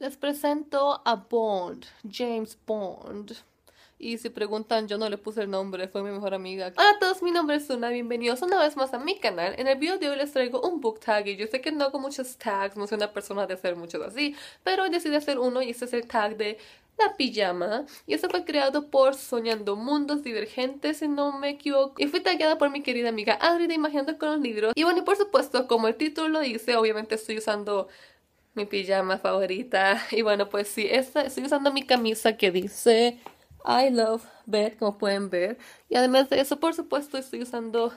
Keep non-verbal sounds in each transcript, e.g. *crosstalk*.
Les presento a Bond, James Bond. Y si preguntan, yo no le puse el nombre, fue mi mejor amiga. Hola a todos, mi nombre es Una bienvenidos una vez más a mi canal. En el video de hoy les traigo un book tag y yo sé que no hago muchos tags, no soy una persona de hacer muchos así, pero decidí hacer uno y este es el tag de la pijama y este fue creado por Soñando Mundos Divergentes si no me equivoco y fue tagueada por mi querida amiga Adri de Imaginando con los libros y bueno y por supuesto como el título dice obviamente estoy usando mi pijama favorita. *laughs* Y bueno, pues sí, estoy usando mi camisa que dice I love bed, como pueden ver. Y además de eso, por supuesto, estoy usando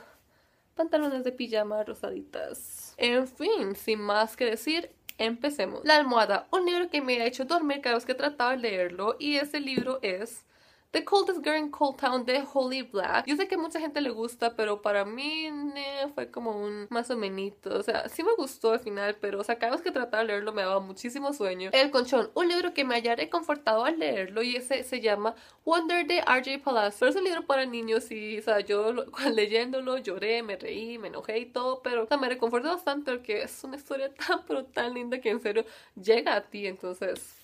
pantalones de pijama rosaditas. En fin, sin más que decir, empecemos. La almohada, un libro que me ha hecho dormir cada vez que tratado de leerlo. Y ese libro es The Coldest Girl in Cold Town de Holy Black. Yo sé que mucha gente le gusta, pero para mí fue como un más o menos. O sea, sí me gustó al final, pero o sea, cada vez que trataba de leerlo me daba muchísimo sueño. El Conchón, un libro que me haya reconfortado al leerlo y ese se llama Wonder de RJ Palazzo. Pero es un libro para niños y, o sea, yo *laughs* leyéndolo lloré, me reí, me enojé y todo, pero o sea, me reconfortó bastante porque es una historia *laughs* tan, pero tan linda que en serio llega a ti, entonces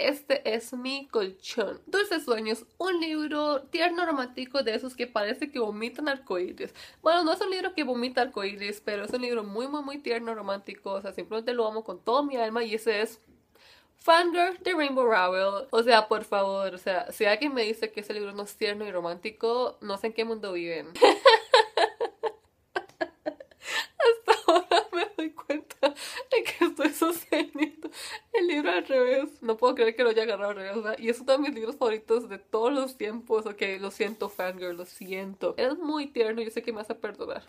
este es mi colchón. Dulces Sueños, un libro tierno romántico de esos que parece que vomitan arcoíris. Bueno, no es un libro que vomita arcoíris, pero es un libro muy, muy, muy tierno romántico. O sea, simplemente lo amo con todo mi alma y ese es Founder de Rainbow Rowell. O sea, por favor, o sea, si alguien me dice que ese libro no es tierno y romántico, no sé en qué mundo viven. *laughs* No puedo creer que lo haya agarrado realidad Y es uno de mis libros favoritos de todos los tiempos. Ok, lo siento, fangirl, lo siento. es muy tierno, yo sé que me vas a perdonar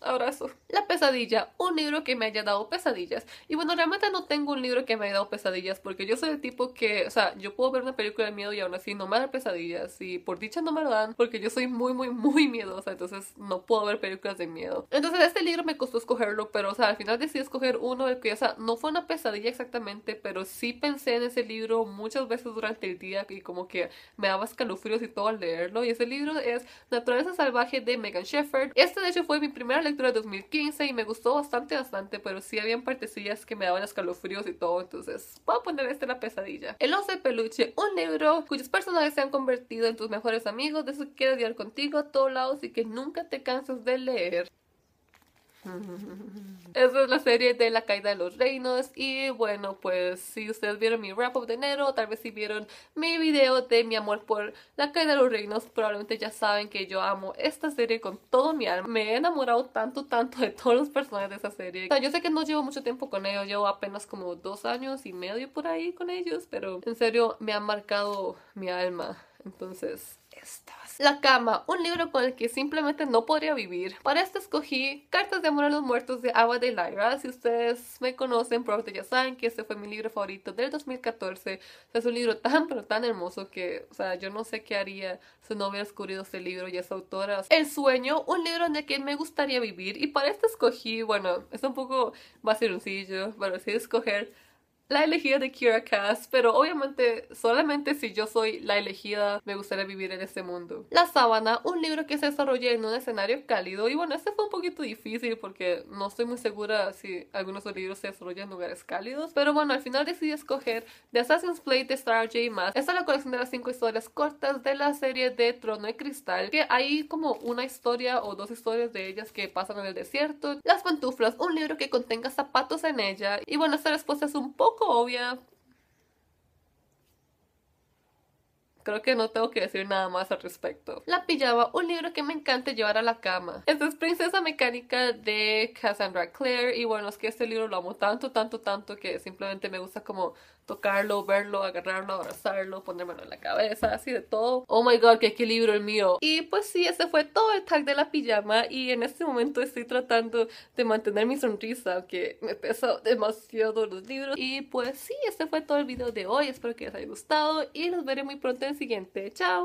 abrazo. La pesadilla, un libro que me haya dado pesadillas. Y bueno, realmente no tengo un libro que me haya dado pesadillas porque yo soy el tipo que, o sea, yo puedo ver una película de miedo y aún así no me dan pesadillas y por dicha no me lo dan porque yo soy muy, muy, muy miedosa, entonces no puedo ver películas de miedo. Entonces este libro me costó escogerlo, pero, o sea, al final decidí escoger uno que, o sea, no fue una pesadilla exactamente, pero sí pensé en ese libro muchas veces durante el día y como que me daba escalofríos y todo al leerlo. Y ese libro es Naturaleza Salvaje de Megan Shepherd Este de hecho fue mi primera lectura de 2015 y me gustó bastante, bastante, pero sí habían partecillas que me daban escalofríos y todo, entonces voy a poner este la pesadilla. El oso de peluche, un libro cuyos personajes se han convertido en tus mejores amigos, de eso quiero dialogar contigo a todos lados y que nunca te cansas de leer. *laughs* Esa es la serie de la caída de los reinos y bueno pues si ustedes vieron mi wrap de enero, tal vez si vieron mi video de mi amor por la caída de los reinos, probablemente ya saben que yo amo esta serie con todo mi alma. Me he enamorado tanto tanto de todos los personajes de esa serie. yo sé que no llevo mucho tiempo con ellos, llevo apenas como dos años y medio por ahí con ellos, pero en serio me han marcado mi alma. Entonces, la cama, un libro con el que simplemente no podría vivir. Para este escogí Cartas de Amor a los Muertos de Agua de Lyra. Si ustedes me conocen, probablemente ya saben que este fue mi libro favorito del 2014. es un libro *laughs* tan, pero tan hermoso que, o sea, yo no sé qué haría si no hubiera descubrido este libro y esa autora. El sueño, un libro en el que me gustaría vivir. Y para este escogí, bueno, es un poco sencillo pero sí escoger la elegida de Kira Cass, pero obviamente solamente si yo soy la elegida me gustaría vivir en ese mundo. La sábana, un libro que se desarrolla en un escenario cálido y bueno, este fue un poquito difícil porque no estoy muy segura si algunos de los libros se desarrollan en lugares cálidos, pero bueno, al final decidí escoger The Assassin's Blade de Star J. Maas. Esta es la colección de las cinco historias cortas de la serie de Trono y Cristal, que hay como una historia o dos historias de ellas que pasan en el desierto. Las pantuflas, un libro que contenga zapatos en ella y bueno, esta respuesta es un poco poco obvia. Creo que no tengo que decir nada más al respecto. La pillaba, un libro que me encanta llevar a la cama. Esta es Princesa Mecánica de Cassandra Clare y bueno, es que este libro lo amo tanto, tanto, tanto que simplemente me gusta como tocarlo, verlo, agarrarlo, abrazarlo, ponérmelo en la cabeza, así de todo. Oh my god, qué equilibrio el mío. Y pues sí, ese fue todo el tag de la pijama y en este momento estoy tratando de mantener mi sonrisa, que me pesa demasiado los libros. Y pues sí, este fue todo el video de hoy, espero que les haya gustado y los veré muy pronto en el siguiente. ¡Chao!